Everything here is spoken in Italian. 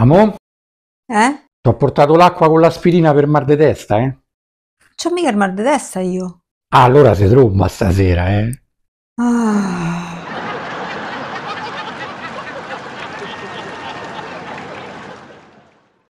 Amo? Eh? Ti ho portato l'acqua con l'aspirina per mal di testa, eh? C'ho mica il mal di testa io. Ah, allora sei tromba stasera, eh? Ah.